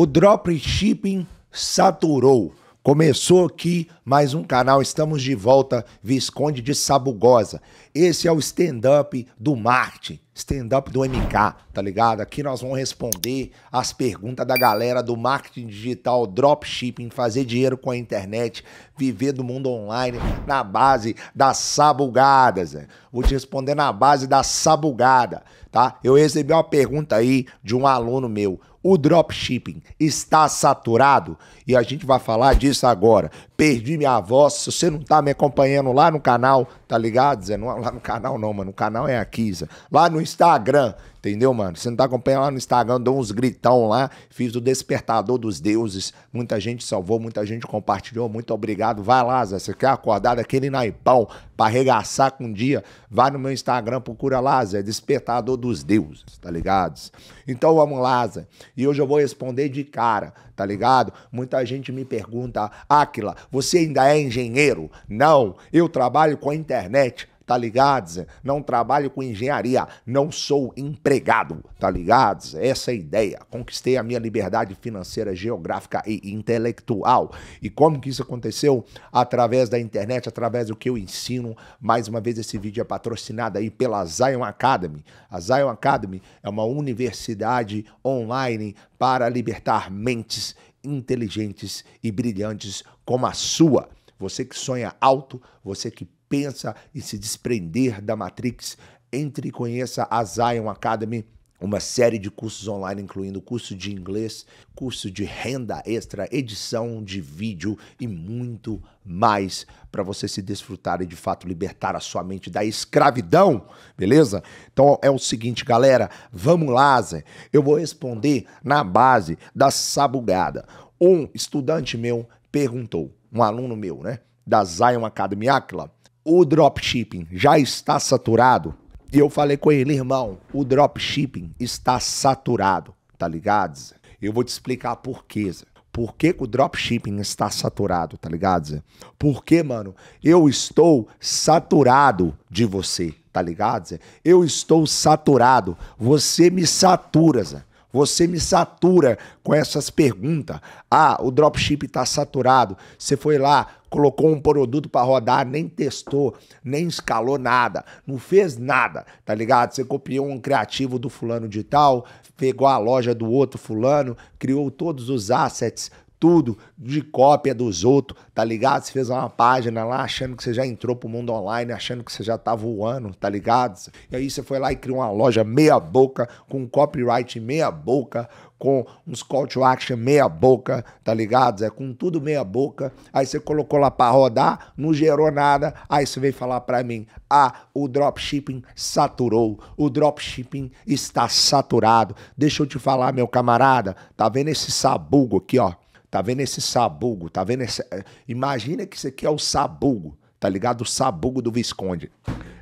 O dropshipping saturou. Começou aqui mais um canal, estamos de volta, Visconde de Sabugosa. Esse é o stand-up do marketing, stand-up do MK, tá ligado? Aqui nós vamos responder as perguntas da galera do marketing digital, dropshipping, fazer dinheiro com a internet, viver do mundo online na base das sabugadas. Né? Vou te responder na base da sabugada, tá? Eu recebi uma pergunta aí de um aluno meu. O dropshipping está saturado e a gente vai falar disso agora. Perdi minha voz. Se você não está me acompanhando lá no canal, tá ligado, Zé? Não, lá no canal não, mano. O canal é a Kisa. Lá no Instagram. Entendeu, mano? Se não tá acompanhando lá no Instagram, dou uns gritão lá. Fiz o Despertador dos Deuses. Muita gente salvou, muita gente compartilhou. Muito obrigado. Vai lá, Zé. Você quer acordar daquele naipão pra arregaçar com um dia? Vai no meu Instagram, procura lá, Zé. Despertador dos Deuses, tá ligado? Então vamos lá, Zé. E hoje eu vou responder de cara, tá ligado? Muita gente me pergunta, Aquila, você ainda é engenheiro? Não, eu trabalho com a internet tá ligado? Zé? Não trabalho com engenharia, não sou empregado, tá ligado? Zé? Essa é a ideia. Conquistei a minha liberdade financeira, geográfica e intelectual. E como que isso aconteceu? Através da internet, através do que eu ensino. Mais uma vez, esse vídeo é patrocinado aí pela Zion Academy. A Zion Academy é uma universidade online para libertar mentes inteligentes e brilhantes como a sua. Você que sonha alto, você que pensa em se desprender da Matrix, entre e conheça a Zion Academy, uma série de cursos online, incluindo curso de inglês, curso de renda extra, edição de vídeo e muito mais para você se desfrutar e de fato libertar a sua mente da escravidão, beleza? Então é o seguinte, galera, vamos lá, Zé. Eu vou responder na base da sabugada. Um estudante meu perguntou, um aluno meu, né, da Zion Academy Aquila, o dropshipping já está saturado? E eu falei com ele, irmão, o dropshipping está saturado, tá ligado? Eu vou te explicar por quê. Por que, que o dropshipping está saturado, tá ligado? Porque, mano, eu estou saturado de você, tá ligado? Eu estou saturado. Você me satura, Zé. Você me satura com essas perguntas. Ah, o dropship está saturado. Você foi lá, colocou um produto para rodar, nem testou, nem escalou nada, não fez nada, tá ligado? Você copiou um criativo do fulano de tal, pegou a loja do outro fulano, criou todos os assets, tudo de cópia dos outros, tá ligado? Você fez uma página lá achando que você já entrou pro mundo online, achando que você já tá voando, tá ligado? E aí você foi lá e criou uma loja meia boca, com copyright meia boca, com uns call to action meia boca, tá ligado? É com tudo meia boca. Aí você colocou lá para rodar, não gerou nada. Aí você veio falar para mim: "Ah, o dropshipping saturou. O dropshipping está saturado". Deixa eu te falar, meu camarada, tá vendo esse sabugo aqui, ó? Tá vendo esse sabugo? Tá vendo esse. Eh, imagina que isso aqui é o sabugo, tá ligado? O sabugo do Visconde.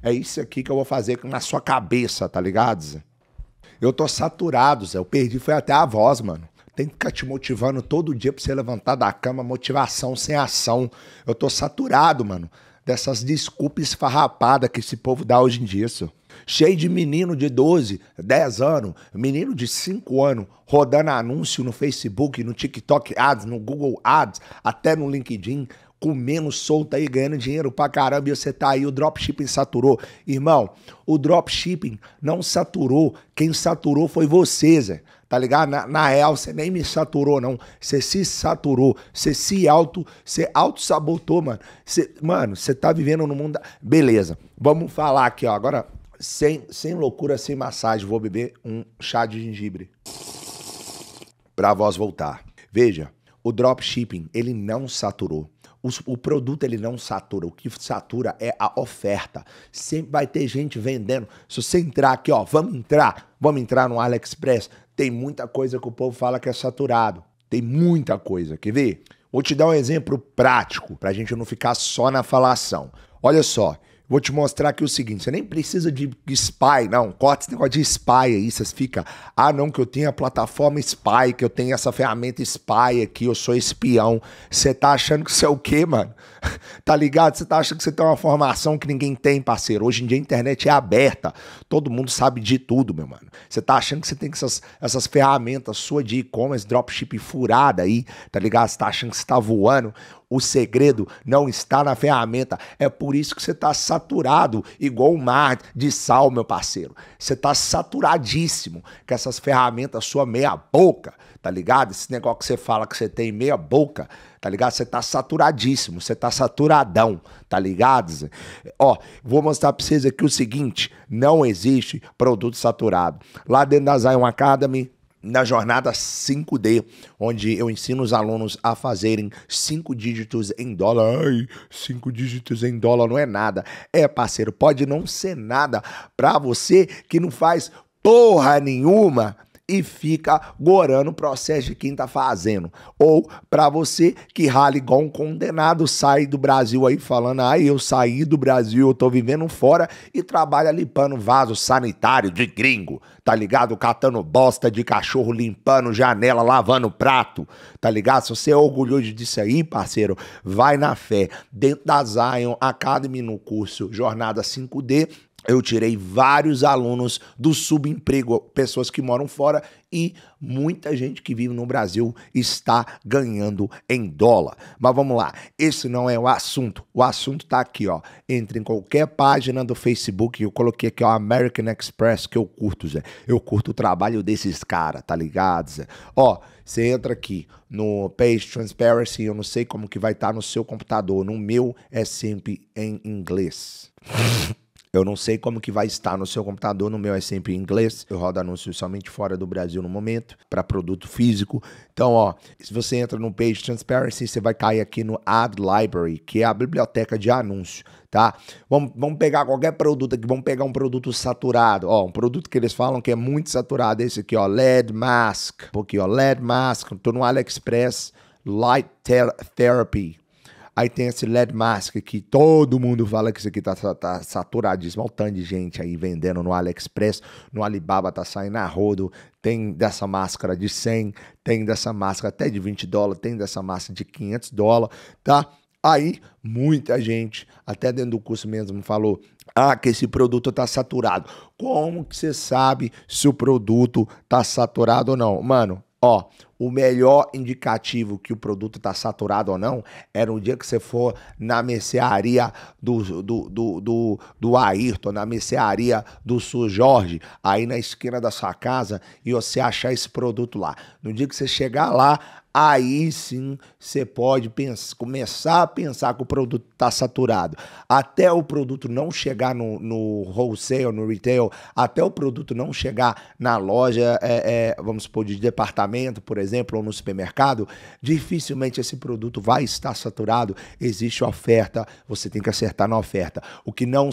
É isso aqui que eu vou fazer na sua cabeça, tá ligado, Zé? Eu tô saturado, Zé. Eu perdi, foi até a voz, mano. Tem que ficar te motivando todo dia pra você levantar da cama, motivação sem ação. Eu tô saturado, mano, dessas desculpas farrapadas que esse povo dá hoje em dia, senhor cheio de menino de 12, 10 anos, menino de 5 anos, rodando anúncio no Facebook, no TikTok Ads, no Google Ads, até no LinkedIn, comendo solta aí, ganhando dinheiro pra caramba, e você tá aí, o dropshipping saturou. Irmão, o dropshipping não saturou, quem saturou foi você, Zé. Tá ligado? Na, na real, você nem me saturou, não. Você se saturou. Você se auto. Você auto-sabotou, mano. Cê, mano, você tá vivendo no mundo. Da... Beleza. Vamos falar aqui, ó. Agora, sem, sem loucura, sem massagem, vou beber um chá de gengibre. Pra voz voltar. Veja, o dropshipping, ele não saturou. O, o, produto, ele não satura. O que satura é a oferta. Sempre vai ter gente vendendo. Se você entrar aqui, ó, vamos entrar, vamos entrar no AliExpress. Tem muita coisa que o povo fala que é saturado. Tem muita coisa, quer ver? Vou te dar um exemplo prático, pra gente não ficar só na falação. Olha só, Vou te mostrar aqui o seguinte: você nem precisa de spy, não. Corta esse negócio de spy aí. Vocês ficam. Ah, não, que eu tenho a plataforma spy, que eu tenho essa ferramenta spy aqui, eu sou espião. Você tá achando que você é o quê, mano? tá ligado? Você tá achando que você tem uma formação que ninguém tem, parceiro. Hoje em dia a internet é aberta. Todo mundo sabe de tudo, meu mano. Você tá achando que você tem essas, essas ferramentas sua de e-commerce, dropship furada aí, tá ligado? Você tá achando que você tá voando. O segredo não está na ferramenta. É por isso que você está saturado, igual o mar de sal, meu parceiro. Você está saturadíssimo com essas ferramentas sua meia boca, tá ligado? Esse negócio que você fala que você tem meia boca, tá ligado? Você está saturadíssimo, você está saturadão, tá ligado? Ó, vou mostrar para vocês aqui o seguinte: não existe produto saturado. Lá dentro da Zion Academy na jornada 5D, onde eu ensino os alunos a fazerem cinco dígitos em dólar. Ai, cinco dígitos em dólar não é nada. É, parceiro, pode não ser nada para você que não faz porra nenhuma e fica gorando o processo de quem tá fazendo. Ou para você que rala igual um condenado, sai do Brasil aí falando, ai, ah, eu saí do Brasil, eu tô vivendo fora e trabalha limpando vaso sanitário de gringo, tá ligado? Catando bosta de cachorro, limpando janela, lavando prato, tá ligado? Se você é orgulhoso disso aí, parceiro, vai na fé. Dentro da Zion Academy no curso Jornada 5D, eu tirei vários alunos do subemprego, pessoas que moram fora e muita gente que vive no Brasil está ganhando em dólar. Mas vamos lá, esse não é o assunto. O assunto está aqui, ó. Entre em qualquer página do Facebook, eu coloquei aqui, ó, American Express, que eu curto, Zé. Eu curto o trabalho desses caras, tá ligado, Zé? Ó, você entra aqui no Page Transparency, eu não sei como que vai estar tá no seu computador. No meu é sempre em inglês. Eu não sei como que vai estar no seu computador, no meu é sempre em inglês. Eu rodo anúncios somente fora do Brasil no momento, para produto físico. Então, ó, se você entra no Page Transparency, você vai cair aqui no Ad Library, que é a biblioteca de anúncio, tá? Vamos, vamos pegar qualquer produto aqui, vamos pegar um produto saturado, ó, um produto que eles falam que é muito saturado, é esse aqui, ó, LED Mask. Porque, ó, LED Mask, tô no AliExpress Light Therapy, Aí tem esse LED mask que todo mundo fala que isso aqui tá, tá saturadíssimo. Olha o tanto de gente aí vendendo no AliExpress, no Alibaba tá saindo a rodo. Tem dessa máscara de 100, tem dessa máscara até de 20 dólares, tem dessa máscara de 500 dólares, tá? Aí muita gente, até dentro do curso mesmo, falou: ah, que esse produto tá saturado. Como que você sabe se o produto tá saturado ou não? Mano, ó, o melhor indicativo que o produto está saturado ou não é no dia que você for na mercearia do, do, do, do, do Ayrton, na mercearia do Sul Jorge, aí na esquina da sua casa e você achar esse produto lá. No dia que você chegar lá, aí sim você pode pensar, começar a pensar que o produto está saturado. Até o produto não chegar no, no, wholesale, no retail, até o produto não chegar na loja, é, é, vamos supor, de departamento, por exemplo exemplo, ou no supermercado, dificilmente esse produto vai estar saturado. Existe oferta, você tem que acertar na oferta. O que não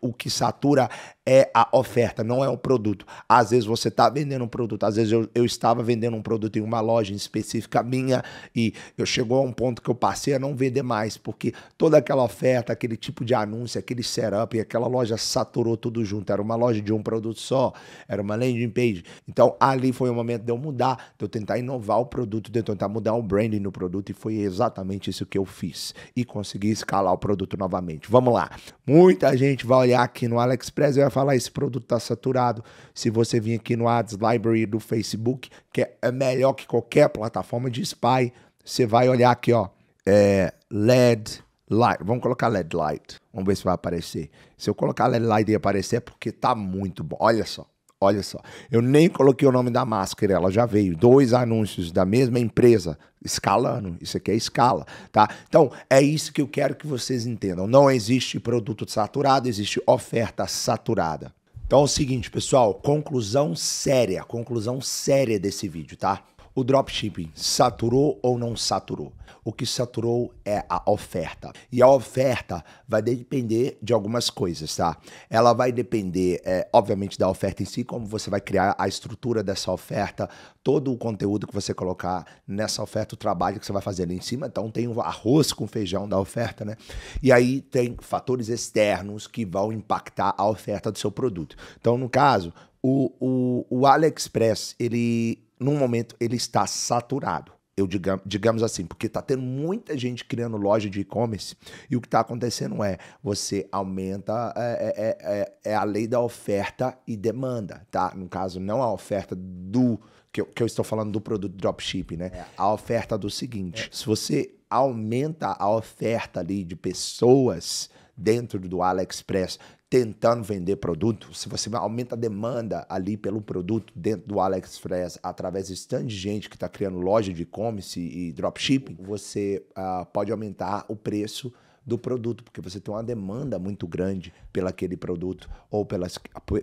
o que satura é a oferta, não é o produto. Às vezes você está vendendo um produto, às vezes eu, eu estava vendendo um produto em uma loja específica minha e eu chegou a um ponto que eu passei a não vender mais, porque toda aquela oferta, aquele tipo de anúncio, aquele setup, aquela loja saturou tudo junto. Era uma loja de um produto só, era uma landing page. Então ali foi o momento de eu mudar, de eu tentar inovar o produto, de eu tentar mudar o branding no produto e foi exatamente isso que eu fiz e consegui escalar o produto novamente. Vamos lá. Muita gente vai olhar aqui no AliExpress e vai falar, esse produto está saturado. Se você vir aqui no Ads Library do Facebook, que é, é melhor que qualquer plataforma de spy, você vai olhar aqui, ó, é, LED light. Vamos colocar LED light. Vamos ver se vai aparecer. Se eu colocar LED light e aparecer é porque tá muito bom. Olha só. Olha só, eu nem coloquei o nome da máscara, ela já veio. Dois anúncios da mesma empresa, escalando. Isso aqui é escala, tá? Então, é isso que eu quero que vocês entendam. Não existe produto saturado, existe oferta saturada. Então é o seguinte, pessoal, conclusão séria, conclusão séria desse vídeo, tá? O dropshipping saturou ou não saturou? O que saturou é a oferta. E a oferta vai depender de algumas coisas, tá? Ela vai depender, é, obviamente, da oferta em si, como você vai criar a estrutura dessa oferta, todo o conteúdo que você colocar nessa oferta, o trabalho que você vai fazer ali em cima. Então, tem o arroz com feijão da oferta, né? E aí tem fatores externos que vão impactar a oferta do seu produto. Então, no caso, o, o, o AliExpress, ele num momento ele está saturado. Eu diga, digamos assim, porque está tendo muita gente criando loja de e-commerce e o que está acontecendo é você aumenta é, é, é, é, a lei da oferta e demanda, tá? No caso, não a oferta do que eu, que eu estou falando do produto dropship né? A oferta do seguinte: se você aumenta a oferta ali de pessoas dentro do AliExpress tentando vender produto, se você aumenta a demanda ali pelo produto dentro do AliExpress, através de tanto de gente que está criando loja de e-commerce e dropshipping, você uh, pode aumentar o preço do produto, porque você tem uma demanda muito grande pelo aquele produto ou pelas,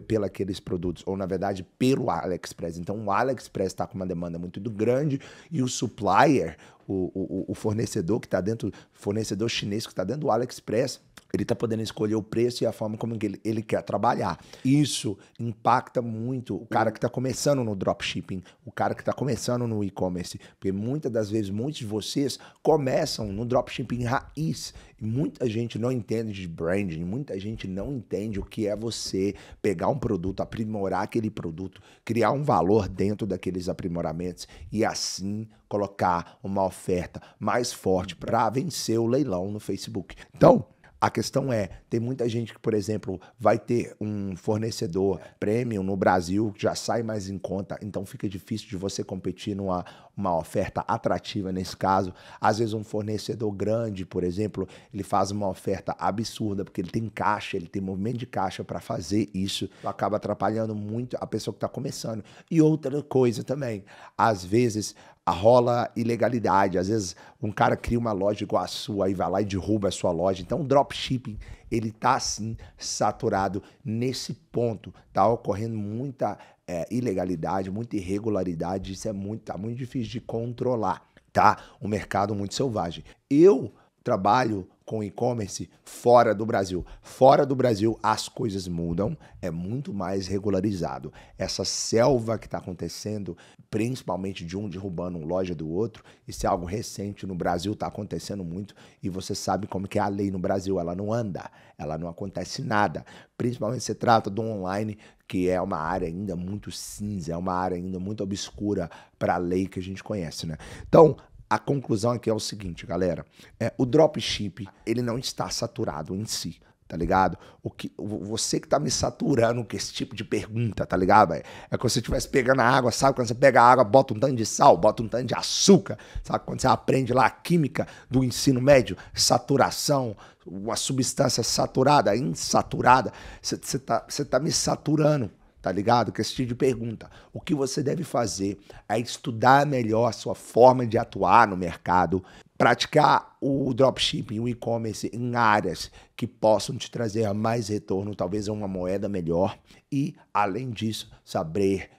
pela aqueles produtos, ou na verdade pelo AliExpress. Então o AliExpress está com uma demanda muito grande e o supplier, o, o, o fornecedor que está dentro, fornecedor chinês que está dentro do AliExpress, ele está podendo escolher o preço e a forma como ele, ele quer trabalhar. Isso impacta muito o cara que está começando no dropshipping, o cara que está começando no e-commerce. Porque muitas das vezes, muitos de vocês começam no dropshipping raiz. E muita gente não entende de branding, muita gente não entende o que é você pegar um produto, aprimorar aquele produto, criar um valor dentro daqueles aprimoramentos e assim colocar uma oferta mais forte para vencer o leilão no Facebook. Então, a questão é tem muita gente que, por exemplo, vai ter um fornecedor é. premium no Brasil, que já sai mais em conta, então fica difícil de você competir numa uma oferta atrativa nesse caso. Às vezes um fornecedor grande, por exemplo, ele faz uma oferta absurda porque ele tem caixa, ele tem movimento de caixa para fazer isso, acaba atrapalhando muito a pessoa que está começando. E outra coisa também, às vezes rola ilegalidade. Às vezes um cara cria uma loja igual a sua, aí vai lá e derruba a sua loja. Então, dropshipping ele está assim saturado. Nesse ponto está ocorrendo muita é, ilegalidade, muita irregularidade. Isso é muito, tá muito difícil de controlar, tá? Um mercado muito selvagem. Eu trabalho com e-commerce fora do Brasil. Fora do Brasil, as coisas mudam, é muito mais regularizado. Essa selva que está acontecendo principalmente de um derrubando uma loja do outro. Isso é algo recente no Brasil, está acontecendo muito e você sabe como que é a lei no Brasil, ela não anda, ela não acontece nada. Principalmente se trata do online, que é uma área ainda muito cinza, é uma área ainda muito obscura para a lei que a gente conhece, né? Então, a conclusão aqui é o seguinte, galera, é, o dropship, ele não está saturado em si tá ligado? O que, você que tá me saturando com esse tipo de pergunta, tá ligado? É, é como se você estivesse pegando a água, sabe? Quando você pega a água, bota um tanto de sal, bota um tanto de açúcar, sabe? Quando você aprende lá a química do ensino médio, saturação, uma substância saturada, insaturada, você tá, tá me saturando, tá ligado? com esse tipo de pergunta. O que você deve fazer é estudar melhor a sua forma de atuar no mercado, praticar o dropshipping, o e-commerce em áreas que possam te trazer mais retorno, talvez uma moeda melhor e, além disso, saber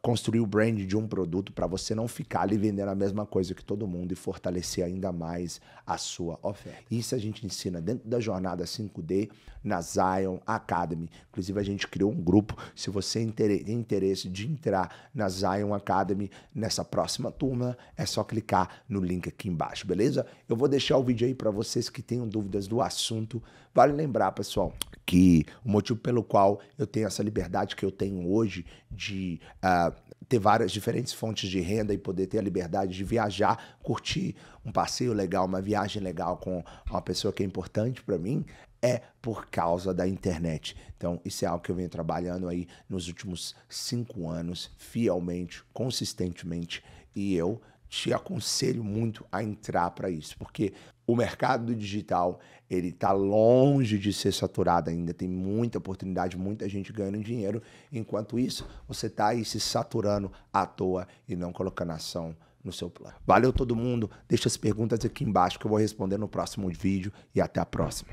construir o brand de um produto para você não ficar ali vendendo a mesma coisa que todo mundo e fortalecer ainda mais a sua oferta. Isso a gente ensina dentro da jornada 5D na Zion Academy. Inclusive a gente criou um grupo, se você tem interesse de entrar na Zion Academy nessa próxima turma, é só clicar no link aqui embaixo, beleza? Eu vou deixar o vídeo aí para vocês que tenham dúvidas do assunto. Vale lembrar, pessoal, que o motivo pelo qual eu tenho essa liberdade que eu tenho hoje de uh, ter várias diferentes fontes de renda e poder ter a liberdade de viajar, curtir um passeio legal, uma viagem legal com uma pessoa que é importante para mim, é por causa da internet. Então, isso é algo que eu venho trabalhando aí nos últimos cinco anos, fielmente, consistentemente, e eu te aconselho muito a entrar para isso, porque o mercado digital ele está longe de ser saturado ainda, tem muita oportunidade, muita gente ganhando dinheiro. Enquanto isso, você está aí se saturando à toa e não colocando ação no seu plano. Valeu todo mundo, deixa as perguntas aqui embaixo que eu vou responder no próximo vídeo e até a próxima.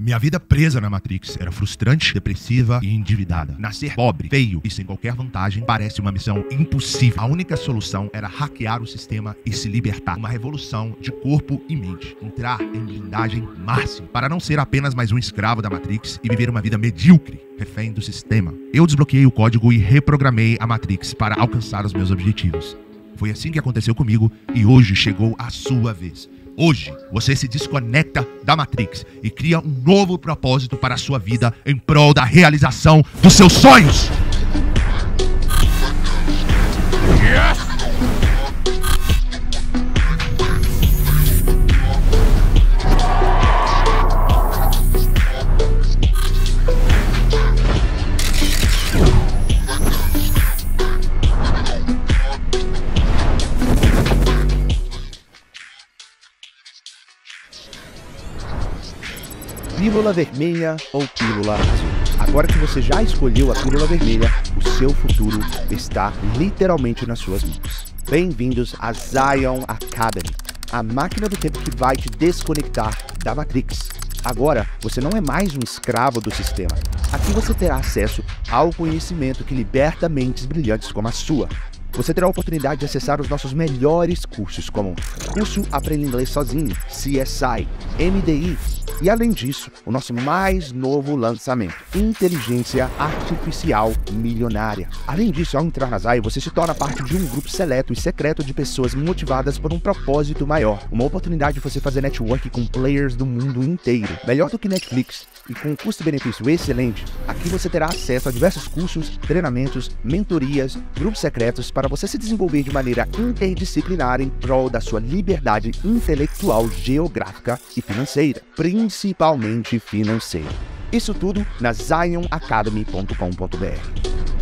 Minha vida presa na Matrix era frustrante, depressiva e endividada. Nascer pobre, feio e sem qualquer vantagem parece uma missão impossível. A única solução era hackear o sistema e se libertar. Uma revolução de corpo e mente. Entrar em blindagem máxima para não ser apenas mais um escravo da Matrix e viver uma vida medíocre, refém do sistema. Eu desbloqueei o código e reprogramei a Matrix para alcançar os meus objetivos. Foi assim que aconteceu comigo e hoje chegou a sua vez. Hoje você se desconecta da Matrix e cria um novo propósito para a sua vida em prol da realização dos seus sonhos. Yes! Pílula vermelha ou pílula azul. Agora que você já escolheu a pílula vermelha, o seu futuro está literalmente nas suas mãos. Bem-vindos a Zion Academy, a máquina do tempo que vai te desconectar da Matrix. Agora, você não é mais um escravo do sistema. Aqui você terá acesso ao conhecimento que liberta mentes brilhantes como a sua você terá a oportunidade de acessar os nossos melhores cursos, como Curso Aprenda Inglês Sozinho, CSI, MDI, e além disso, o nosso mais novo lançamento, Inteligência Artificial Milionária. Além disso, ao entrar na ZAI, você se torna parte de um grupo seleto e secreto de pessoas motivadas por um propósito maior. Uma oportunidade de você fazer network com players do mundo inteiro. Melhor do que Netflix e com um custo-benefício excelente, aqui você terá acesso a diversos cursos, treinamentos, mentorias, grupos secretos para para você se desenvolver de maneira interdisciplinar em prol da sua liberdade intelectual, geográfica e financeira, principalmente financeira. Isso tudo na zionacademy.com.br.